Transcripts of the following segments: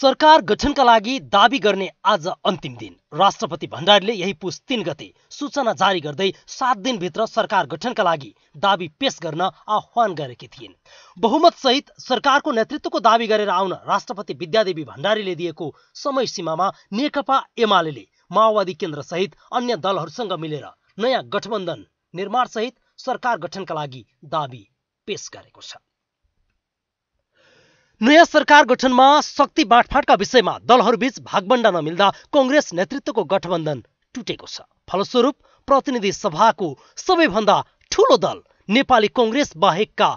सरकार गठनका लागि दावी गर्ने आज अन्तिम दिन राष्ट्रपति भण्डारीले यही पुस तिन गते सूचना जारी गर्दै सात दिनभित्र सरकार गठनका लागि दावी पेश गर्न आह्वान गरेकी थिइन् बहुमतसहित सरकारको नेतृत्वको दावी गरेर आउन राष्ट्रपति विद्यादेवी भण्डारीले दिएको समय सीमामा नेकपा एमाले माओवादी केन्द्रसहित अन्य दलहरूसँग मिलेर नयाँ गठबन्धन निर्माणसहित सरकार गठनका लागि दावी पेश गरेको छ नयाँ सरकार गठनमा शक्ति बाँडफाँटका विषयमा दलहरूबीच भागबण्डा नमिल्दा कङ्ग्रेस नेतृत्वको गठबन्धन टुटेको छ फलस्वरूप प्रतिनिधि सभाको सबैभन्दा ठूलो दल नेपाली कङ्ग्रेस बाहेकका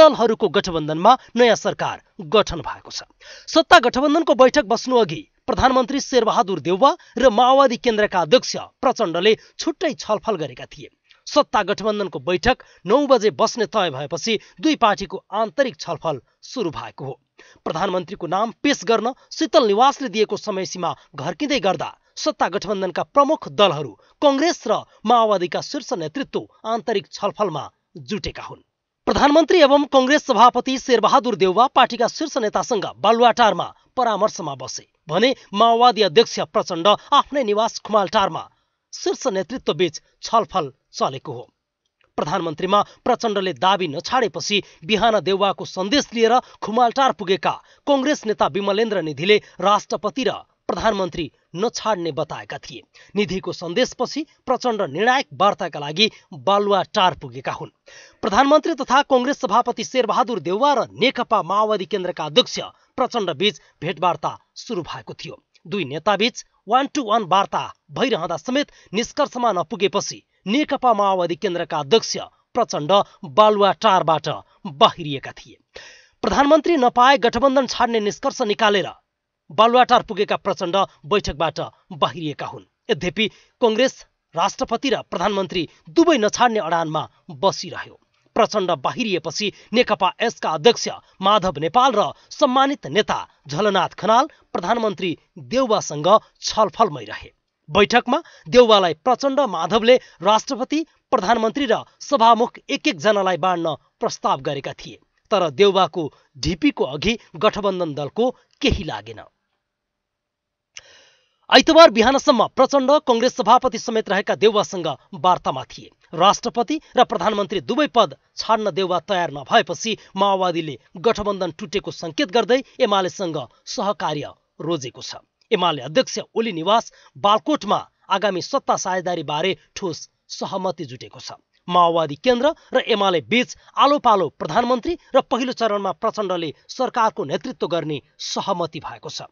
दलहरूको गठबन्धनमा नयाँ सरकार गठन भएको छ सत्ता गठबन्धनको बैठक बस्नु अघि प्रधानमन्त्री शेरबहादुर देउवा र माओवादी केन्द्रका अध्यक्ष प्रचण्डले छुट्टै छलफल गरेका थिए सत्ता गठबन्धनको बैठक नौ बजे बस्ने तय भएपछि दुई पार्टीको आन्तरिक छलफल सुरु भएको हो प्रधानमन्त्रीको नाम पेश गर्न शीतल निवासले दिएको समयसीमा घर्किँदै गर्दा सत्ता गठबन्धनका प्रमुख दलहरू कङ्ग्रेस र माओवादीका शीर्ष नेतृत्व आन्तरिक छलफलमा जुटेका हुन् प्रधानमन्त्री एवं कङ्ग्रेस सभापति शेरबहादुर देउवा पार्टीका शीर्ष नेतासँग बालुवाटारमा परामर्शमा बसे भने माओवादी अध्यक्ष प्रचण्ड आफ्नै निवास खुमालटारमा शीर्ष नेतृत्वबीच छलफल चलेको हो प्रधानमन्त्रीमा प्रचण्डले दावी नछाडेपछि बिहान देउवाको सन्देश लिएर खुमालटार पुगेका कङ्ग्रेस नेता विमलेन्द्र निधिले राष्ट्रपति र प्रधानमन्त्री नछाड्ने बताएका थिए निधिको सन्देशपछि प्रचण्ड निर्णायक वार्ताका लागि टार पुगेका हुन् प्रधानमन्त्री तथा कङ्ग्रेस सभापति शेरबहादुर देउवा र नेकपा माओवादी केन्द्रका अध्यक्ष प्रचण्डबीच भेटवार्ता सुरु भएको थियो दुई नेताबीच वान टू वान वार्ता भइरहँदा समेत निष्कर्षमा नपुगेपछि नेकपा माओवादी केन्द्रका अध्यक्ष प्रचण्ड बालुवाटारबाट बाहिरिएका थिए प्रधानमन्त्री नपाए गठबन्धन छाड्ने निष्कर्ष निकालेर बालुवाटार पुगेका प्रचण्ड बैठकबाट बाहिरिएका हुन् यद्यपि कङ्ग्रेस राष्ट्रपति र प्रधानमन्त्री दुवै नछाड्ने अडानमा बसिरह्यो प्रचण्ड बाहिरिएपछि नेकपा एसका अध्यक्ष माधव नेपाल र सम्मानित नेता झलनाथ खनाल प्रधानमन्त्री देउवासँग छलफलमै रहे बैठकमा देउवालाई प्रचण्ड माधवले राष्ट्रपति प्रधानमन्त्री र सभामुख एक एकजनालाई बाँड्न प्रस्ताव गरेका थिए तर देउवाको ढिपीको अघि गठबन्धन दलको केही लागेन आइतबार बिहानसम्म प्रचण्ड कङ्ग्रेस सभापति समेत रहेका देउवासँग वार्तामा थिए राष्ट्रपति र प्रधानमन्त्री दुवै पद छाड्न देउवा तयार नभएपछि माओवादीले गठबन्धन टुटेको सङ्केत गर्दै एमालेसँग सहकार्य रोजेको छ एमाले अध्यक्ष ओली निवास बालकोटमा आगामी सत्ता साझेदारीबारे ठोस सहमति जुटेको छ माओवादी केन्द्र र एमाले बीच आलो पालो प्रधानमन्त्री र पहिलो चरणमा प्रचण्डले सरकारको नेतृत्व गर्ने सहमति भएको छ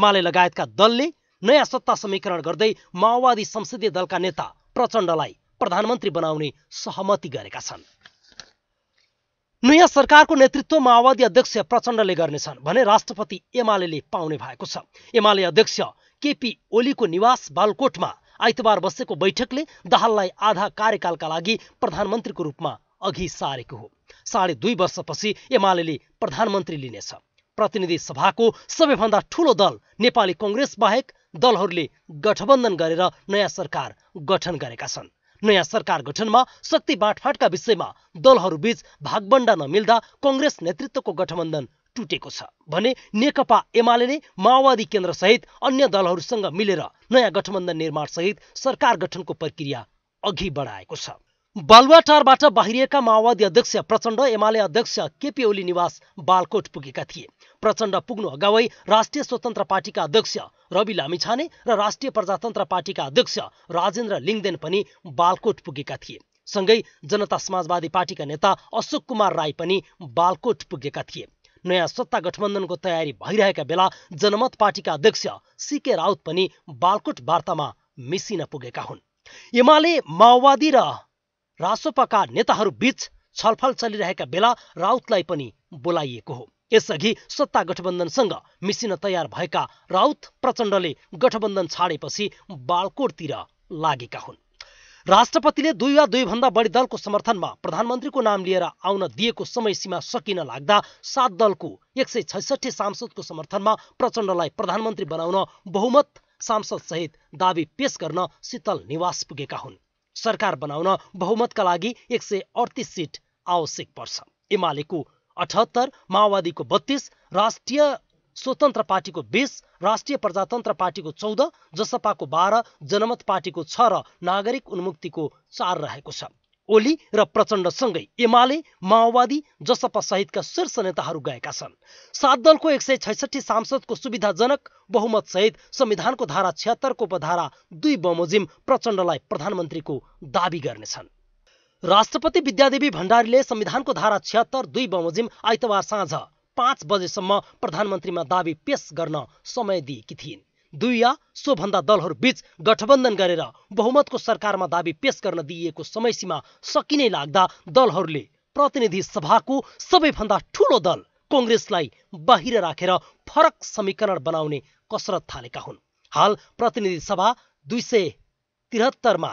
एमाले लगायतका दलले नयाँ सत्ता समीकरण गर्दै माओवादी संसदीय दलका नेता प्रचण्डलाई प्रधानमन्त्री बनाउने सहमति गरेका छन् नयाँ सरकारको नेतृत्व माओवादी अध्यक्ष प्रचण्डले गर्नेछन् भने राष्ट्रपति एमाले पाउने भएको छ एमाले अध्यक्ष केपी ओलीको निवास बालकोटमा आइतबार बसेको बैठकले दाहाललाई आधा कार्यकालका लागि प्रधानमन्त्रीको रूपमा अघि सारेको हो साढे दुई वर्षपछि एमाले प्रधानमन्त्री लिनेछ प्रतिनिधि सभाको सबैभन्दा ठूलो दल नेपाली कङ्ग्रेस बाहेक दलहरूले गठबन्धन गरेर नयाँ सरकार गठन गरेका छन् नयाँ सरकार गठनमा शक्ति बाँडफाँटका विषयमा दलहरूबीच भागबण्डा नमिल्दा कङ्ग्रेस नेतृत्वको गठबन्धन टुटेको छ भने नेकपा एमाले नै माओवादी केन्द्रसहित अन्य दलहरूसँग मिलेर नयाँ गठबन्धन निर्माणसहित सरकार गठनको प्रक्रिया अघि बढाएको छ बालुवाटारबाट बाहिरिएका माओवादी अध्यक्ष प्रचण्ड एमाले अध्यक्ष केपी ओली निवास बालकोट पुगेका थिए प्रचण्ड पुग्नु अगावै राष्ट्रिय स्वतन्त्र पार्टीका अध्यक्ष रवि लामिछाने र राष्ट्रिय प्रजातन्त्र पार्टीका अध्यक्ष राजेन्द्र लिङ्देन पनि बालकोट पुगेका थिए सँगै जनता समाजवादी पार्टीका नेता अशोक कुमार राई पनि बालकोट पुगेका थिए नयाँ सत्ता गठबन्धनको तयारी भइरहेका बेला जनमत पार्टीका अध्यक्ष सिके राउत पनि बालकोट वार्तामा मिसिन पुगेका हुन् एमाले माओवादी र रासोपाका नेताहरूबीच छलफल चलिरहेका बेला राउतलाई पनि बोलाइएको हो यसअघि सत्ता गठबन्धनसँग मिसिन तयार भएका राउत प्रचण्डले गठबन्धन छाडेपछि बालकोटतिर लागेका हुन् राष्ट्रपतिले दुई वा दुईभन्दा बढी दलको समर्थनमा प्रधानमन्त्रीको नाम लिएर आउन दिएको समयसीमा सकिन लाग्दा सात दलको एक सय छैसठी सांसदको समर्थनमा प्रचण्डलाई प्रधानमन्त्री बनाउन बहुमत सांसदसहित दावी पेश गर्न शीतल निवास पुगेका हुन् सरकार बनाउन बहुमतका लागि एक सय अडतिस सिट आवश्यक पर्छ एमालेको अठहत्तर माओवादीको बत्तीस राष्ट्रिय स्वतन्त्र पार्टीको बिस राष्ट्रिय प्रजातन्त्र पार्टीको चौध जसपाको बाह्र जनमत पार्टीको छ र नागरिक उन्मुक्तिको चार रहेको छ ओली र प्रचण्डसँगै एमाले माओवादी जसपा सहितका शीर्ष नेताहरू गएका छन् सात दलको एक सय छैसठी सांसदको सुविधाजनक बहुमतसहित संविधानको धारा छिहत्तरको उपधारा दुई बमोजिम प्रचण्डलाई प्रधानमन्त्रीको दावी गर्नेछन् राष्ट्रपति विद्यादेवी भण्डारीले संविधानको धारा छिहत्तर दुई बमोजिम आइतबार साँझ पाँच बजेसम्म प्रधानमन्त्रीमा दावी पेश गर्न समय दिएकी थिइन् दुई या सोभन्दा दलहरू बीच गठबन्धन गरेर बहुमतको सरकारमा दावी पेश गर्न दिइएको समयसीमा सकिने लाग्दा दलहरूले प्रतिनिधि सभाको सबैभन्दा ठुलो दल कङ्ग्रेसलाई बाहिर राखेर फरक समीकरण बनाउने कसरत थालेका हुन् हाल प्रतिनिधि सभा दुई सय त्रिहत्तरमा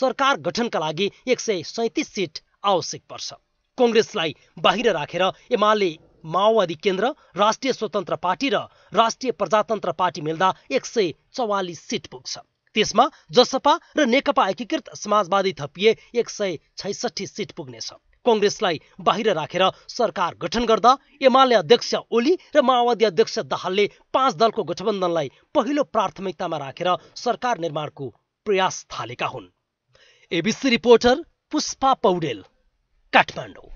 सरकार गठनका लागि एक सय सैतिस सिट आवश्यक पर्छ कङ्ग्रेसलाई बाहिर राखेर एमाले माओवादी केन्द्र राष्ट्रिय स्वतन्त्र पार्टी र राष्ट्रिय प्रजातन्त्र पार्टी मिल्दा एक सय चौवालिस सिट पुग्छ त्यसमा जसपा र नेकपा एकीकृत समाजवादी थपिए एक सय छैसठी सिट पुग्नेछ कङ्ग्रेसलाई बाहिर राखेर सरकार गठन गर्दा एमाले अध्यक्ष ओली र माओवादी अध्यक्ष दाहालले पाँच दलको गठबन्धनलाई पहिलो प्राथमिकतामा राखेर सरकार निर्माणको प्रयास थालेका हुन् एबिसी रिपोर्टर पुष्पा पौडेल काठमाडौँ